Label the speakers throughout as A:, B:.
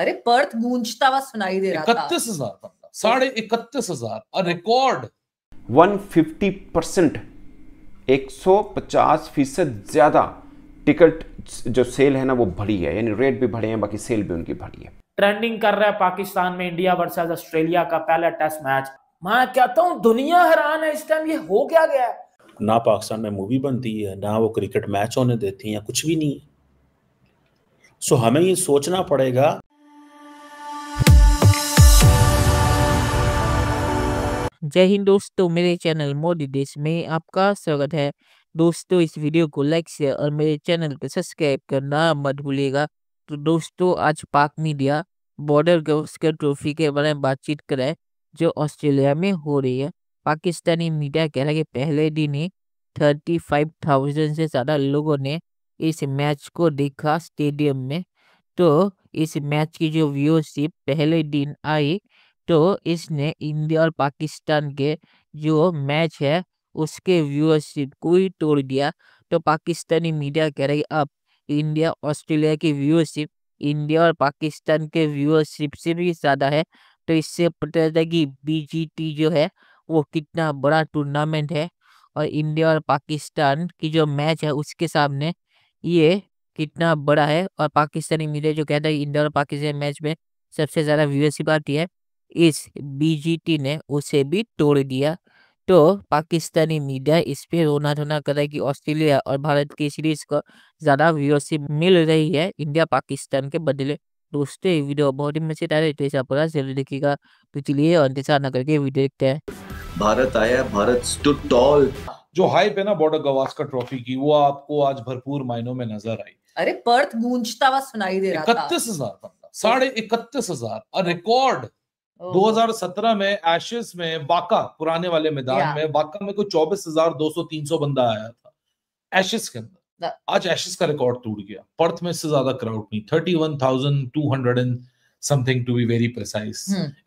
A: अरे पर्थ गूंजता हुआ सुनाई दे रहा था इकतीस हजार
B: साढ़े इकतीस हजार रिकॉर्ड 150 परसेंट एक फीसद ज्यादा टिकट जो सेल है ना वो भरी है यानी रेट भी भरे हैं बाकी सेल भी उनकी भरी है
C: ट्रेंडिंग कर रहा है पाकिस्तान में इंडिया वर्सेस ऑस्ट्रेलिया का पहला टेस्ट मैच मैं कहता हूँ दुनिया हैरान है इस टाइम ये हो क्या गया है ना पाकिस्तान में मूवी बनती है ना वो क्रिकेट मैच होने देती है कुछ भी नहीं सो हमें ये सोचना पड़ेगा
D: जय हिंद दोस्तों मेरे चैनल मोदी देश में आपका स्वागत है दोस्तों इस वीडियो को लाइक शेयर और मेरे चैनल को सब्सक्राइब करना मत भूलिएगा तो दोस्तों आज पाक मीडिया बॉर्डर गवस्कर ट्रॉफी के बारे में बातचीत कराए जो ऑस्ट्रेलिया में हो रही है पाकिस्तानी मीडिया कह रहा है कि पहले दिन ही थर्टी फाइव थाउजेंड से ज़्यादा लोगों ने इस मैच को देखा स्टेडियम में तो इस मैच की जो व्यूअरशिप पहले दिन आई तो इसने इंडिया और पाकिस्तान के जो मैच है उसके व्यूअरशिप को ही तोड़ दिया तो पाकिस्तानी मीडिया कह रही अब इंडिया ऑस्ट्रेलिया की व्यूअरशिप इंडिया और पाकिस्तान के व्यूअरशिप से भी ज़्यादा है तो इससे पता चलता है कि बीजीटी जो है वो कितना बड़ा टूर्नामेंट है और इंडिया और पाकिस्तान की जो मैच है उसके सामने ये कितना बड़ा है और पाकिस्तानी मीडिया जो कहता है इंडिया और पाकिस्तान मैच में सबसे ज़्यादा व्यूअरशिप आती है इस बीजीटी ने उसे भी तोड़ दिया तो पाकिस्तानी मीडिया इस पे रोना धोना कर रहा है कि ऑस्ट्रेलिया और भारत की सीरीज को ज्यादा व्यूअरशिप मिल रही है इंडिया पाकिस्तान के बदले दोस्तों ये वीडियो बहुत ही मजेदार है तो ऐसा पूरा जरूर देखिएगा तो चलिए और इंतजार न करके वीडियो देखते हैं
E: भारत आया भारत टू टॉल जो हाइप है ना बॉर्डर गवास्कर ट्रॉफी की वो आपको आज भरपूर मायनों में नजर आई
A: अरे पर्थ गूंजता हुआ सुनाई दे रहा था इकतीस हजार
E: साढ़े इकतीस हजार रिकॉर्ड 2017 में एशेस में बाका पुराने वाले मैदान में बाका में कोई चौबीस हजार दो सौ तीन सौ बंदा आया था एशेस के अंदर आज एशेस का रिकॉर्ड टूट गया पर्थ में इससे ज्यादा क्राउड नहीं thirty one thousand two hundred and something to be very precise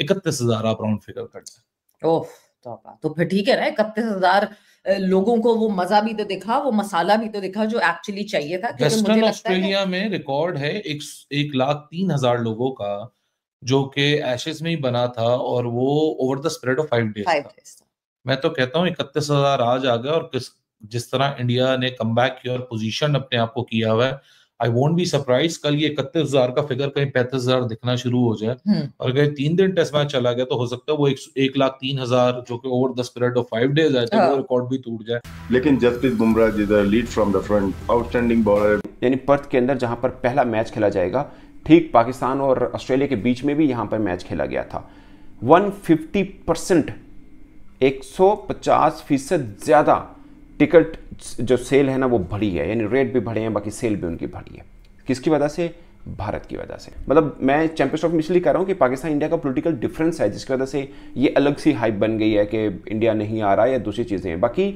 E: इकतीस हजार आप राउंड फिगर कर ओह तो,
A: तो फिर ठीक है ना इकतीस हजार लोगों को वो मजा भी तो दिखा वो मसाला भी तो दिखा जो एक्चुअली चाहिए था वेस्टर्न ऑस्ट्रेलिया
E: में रिकॉर्ड है एक, एक लाख तीन हजार लोगों का जो कि एशेज में ही बना था और वो over the spread of five days मैं तो कहता हूँ इकतीस हजार आज आ गया और किस जिस तरह इंडिया ने कम बैक किया और पोजिशन अपने आप को किया हुआ है आई वोट बी सरप्राइज कल ये इकतीस हजार का फिगर कहीं पैंतीस हजार दिखना शुरू हो जाए हम्म। और अगर तीन दिन टेस्ट मैच चला गया तो हो सकता है वो एक, एक लाख तीन हजार जो कि
C: over
B: the spread of five days आए थे हाँ। वो रिकॉर्ड भी टूट जाए लेकिन Jasprit Bumrah ji lead from the front outstanding bowler यानी पर्थ के अंदर जहां पर पहला मैच खेला जाएगा ठीक पाकिस्तान और ऑस्ट्रेलिया के बीच में भी यहां पर मैच खेला गया था 150 परसेंट एक फीसद ज़्यादा टिकट जो सेल है ना वो बढ़ी है यानी रेट भी बढ़े हैं बाकी सेल भी उनकी बढ़ी है किसकी वजह से भारत की वजह से मतलब मैं चैंपियंस ट्रॉफी इसलिए कह रहा हूँ कि पाकिस्तान इंडिया का पॉलिटिकल डिफरेंस है जिसकी वजह से ये अलग सी हाइप बन गई है कि इंडिया नहीं आ रहा या दूसरी चीज़ें हैं बाकी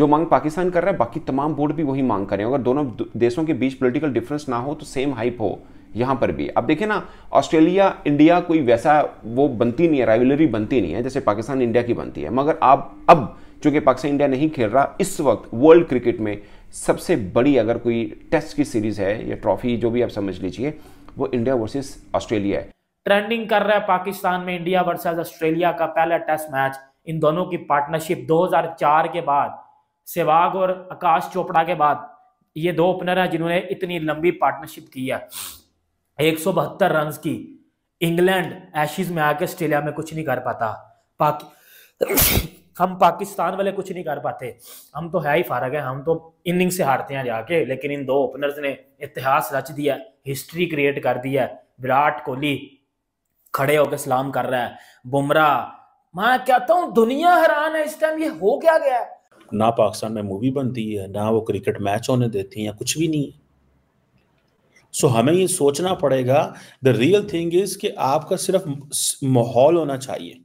B: जो मांग पाकिस्तान कर रहा है बाकी तमाम बोर्ड भी वही मांग कर रहे हैं अगर दोनों देशों के बीच पॉलिटिकल डिफरेंस ना हो तो सेम हाइप हो यहां पर भी अब देखे ना ऑस्ट्रेलिया इंडिया कोई वैसा वो बनती नहीं है राइवलरी बनती नहीं है जैसे पाकिस्तान इंडिया की बनती है मगर आप अब चूंकि पाकिस्तान इंडिया नहीं खेल रहा इस वक्त वर्ल्ड क्रिकेट में सबसे बड़ी अगर कोई टेस्ट की सीरीज है या ट्रॉफी जो भी आप समझ लीजिए वो इंडिया वर्सेस ऑस्ट्रेलिया
C: है ट्रेंडिंग कर रहा है पाकिस्तान में इंडिया वर्सेस ऑस्ट्रेलिया का पहला टेस्ट मैच इन दोनों की पार्टनरशिप 2004 के बाद सेवाग और आकाश चोपड़ा के बाद ये दो ओपनर हैं जिन्होंने इतनी लंबी पार्टनरशिप की है एक रन की इंग्लैंड एशीज में आके ऑस्ट्रेलिया में कुछ नहीं कर पाता पाकि हम पाकिस्तान वाले कुछ नहीं कर पाते हम तो है ही फारग है हम तो इनिंग से हारते हैं जाके लेकिन इन दो ओपनर्स ने इतिहास रच दिया हिस्ट्री क्रिएट कर दी है विराट कोहली खड़े होकर सलाम कर रहा है बुमराह मैं कहता हूँ दुनिया हैरान है इस टाइम ये हो क्या गया ना पाकिस्तान में मूवी बनती है ना वो क्रिकेट मैच होने देती है कुछ भी नहीं है सो so, हमें ये सोचना पड़ेगा द रियल थिंग इज कि आपका सिर्फ माहौल होना चाहिए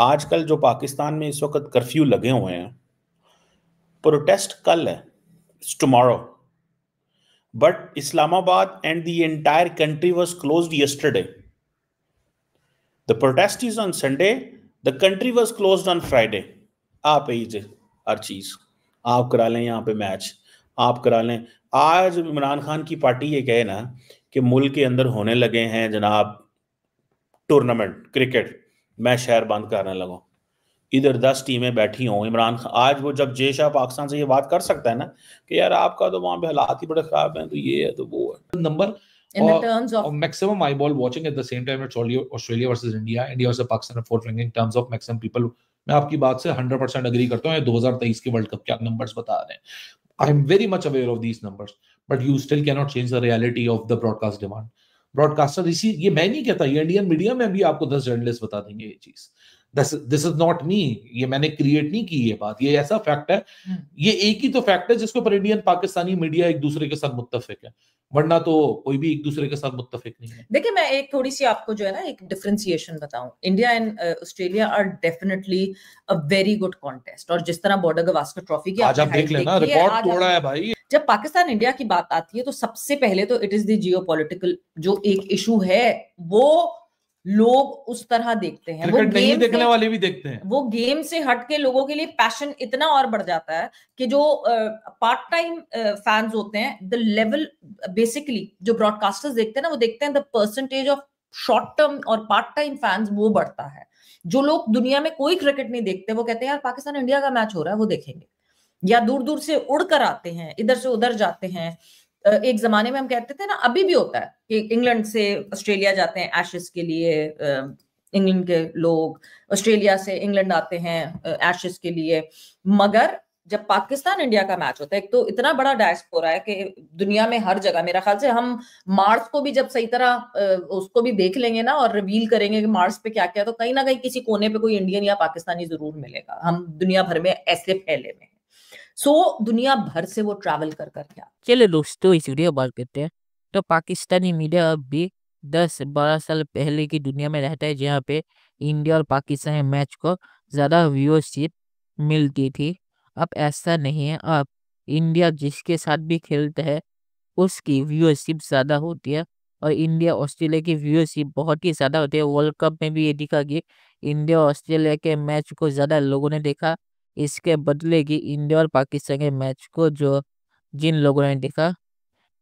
C: आजकल जो पाकिस्तान में इस वक्त कर्फ्यू लगे हुए हैं प्रोटेस्ट कल है tomorrow but Islamabad and the entire country was close yesterday the protest is on Sunday the country was close on Friday आप हर चीज़ आप करा लें यहाँ पे मैच आप करा लें आज इमरान खान की पार्टी ये कहे ना कि मुल्क के अंदर होने लगे हैं जनाब टूर्नामेंट क्रिकेट मैं शहर बंद करने लगा इधर दस टीमें बैठी हों इमरान खान आज वो जब जे शाह पाकिस्तान से ये बात कर सकता है ना कि यार आपका तो वहाँ पे हालात ही बड़े खराब हैं तो ये है तो वो है number
E: in the terms of maximum eyeball watching at the same time it's only Australia versus India India versus Pakistan fourth ranking in terms of maximum people मैं आपकी बात से 100 परसेंट अग्री करता हूँ 2023 के वर्ल्ड कप के आप numbers बता रहे हैं I'm very much aware of these numbers, but you still cannot change the reality of the broadcast demand. Broadcaster इसी ये मैं नहीं कहता ये इंडियन मीडिया में भी आपको दस जर्नलिस्ट बता देंगे ये चीज दिस इज नॉट मी ये मैंने क्रिएट नहीं की ये बात ये ऐसा फैक्ट है हम्म. ये एक ही तो फैक्ट है जिसके ऊपर इंडियन पाकिस्तानी मीडिया एक दूसरे के साथ मुतफिक है वरना तो कोई भी एक दूसरे के साथ मुतफिक नहीं
A: है देखिए मैं एक थोड़ी सी आपको जो है ना एक डिफ्रेंसिएशन बताऊं India and Australia are definitely a very good contest और जिस तरह बॉर्डर गवास्कर ट्रॉफी की आज आप देख लेना रिकॉर्ड तोड़ा है भाई जब पाकिस्तान इंडिया की बात आती है तो सबसे पहले तो इट इज द जियोपॉलिटिकल जो एक इशू है वो लोग उस तरह देखते हैं वो नहीं देखने वाले भी देखते हैं वो गेम से हट के लोगों के लिए पैशन इतना और बढ़ जाता है कि जो पार्ट टाइम फैंस होते हैं द लेवल बेसिकली जो ब्रॉडकास्टर्स देखते हैं ना वो देखते हैं the percentage of short term और पार्ट टाइम फैंस वो बढ़ता है जो लोग दुनिया में कोई क्रिकेट नहीं देखते वो कहते हैं यार पाकिस्तान इंडिया का मैच हो रहा है वो देखेंगे या दूर दूर से उड़ कर आते हैं इधर से उधर जाते हैं एक जमाने में हम कहते थे ना अभी भी होता है कि इंग्लैंड से ऑस्ट्रेलिया जाते हैं एशेस के लिए इंग्लैंड के लोग ऑस्ट्रेलिया से इंग्लैंड आते हैं एशेस के लिए मगर जब पाकिस्तान इंडिया का मैच होता है एक तो इतना बड़ा डायस्पोरा है कि दुनिया में हर जगह मेरा ख्याल से हम मार्स को भी जब सही तरह उसको भी देख लेंगे ना और रिवील करेंगे कि मार्स पे क्या क्या तो कहीं ना कहीं किसी कोने पे कोई इंडियन या पाकिस्तानी जरूर मिलेगा हम दुनिया भर में ऐसे फैले में सो so, दुनिया भर से वो ट्रैवल कर कर क्या
D: चले दोस्तों इस वीडियो बात करते हैं तो पाकिस्तानी मीडिया अब भी दस बारह साल पहले की दुनिया में रहता है जहाँ पे इंडिया और पाकिस्तान मैच को ज़्यादा व्यूअरशिप मिलती थी अब ऐसा नहीं है अब इंडिया जिसके साथ भी खेलता है उसकी व्यूअरशिप ज़्यादा होती है और इंडिया ऑस्ट्रेलिया की व्यूअरशिप बहुत ही ज़्यादा होती है वर्ल्ड कप में भी ये दिखा कि इंडिया ऑस्ट्रेलिया के मैच को ज़्यादा लोगों ने देखा इसके बदले की इंडिया और पाकिस्तान के मैच को जो जिन लोगों ने देखा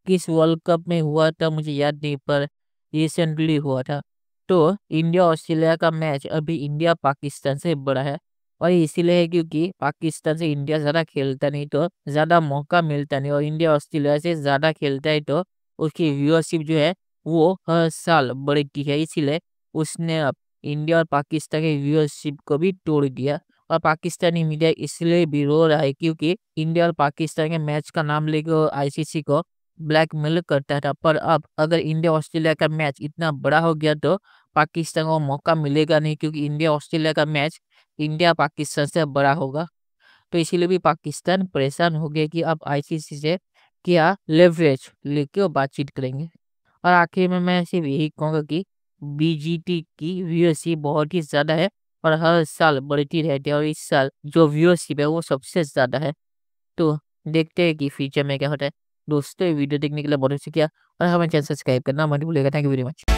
D: किस वर्ल्ड कप में हुआ था मुझे याद नहीं पर रिसेंटली हुआ था तो इंडिया ऑस्ट्रेलिया का मैच अभी इंडिया पाकिस्तान से बड़ा है और इसीलिए है क्योंकि पाकिस्तान से इंडिया ज़्यादा खेलता नहीं तो ज़्यादा मौका मिलता नहीं और इंडिया ऑस्ट्रेलिया से ज़्यादा खेलता है तो उसकी व्यूअरशिप जो है वो हर साल बढ़ती है इसीलिए उसने अब इंडिया और पाकिस्तान के व्यूअरशिप को भी तोड़ दिया और पाकिस्तानी मीडिया इसलिए भी रो रहा है क्योंकि इंडिया और पाकिस्तान के मैच का नाम लेकर आईसीसी को ब्लैकमेल करता था पर अब अगर इंडिया ऑस्ट्रेलिया का मैच इतना बड़ा हो गया तो पाकिस्तान को मौका मिलेगा नहीं क्योंकि इंडिया ऑस्ट्रेलिया का मैच इंडिया पाकिस्तान से बड़ा होगा तो इसीलिए भी पाकिस्तान परेशान हो गया कि अब आई से क्या लेवरेज लेके बातचीत करेंगे और आखिर में मैं सिर्फ यही कहूँगा कि बीजीटी की व्यूसी बहुत ही ज़्यादा है और हर साल बढ़ती रहती है और इस साल जो व्यूअरशिप है वो सबसे ज़्यादा है तो देखते हैं कि फ्यूचर में क्या होता है दोस्तों वीडियो देखने के लिए बहुत शुक्रिया किया और हमारे चैनल सब्सक्राइब करना मत भूलिएगा थैंक यू वेरी मच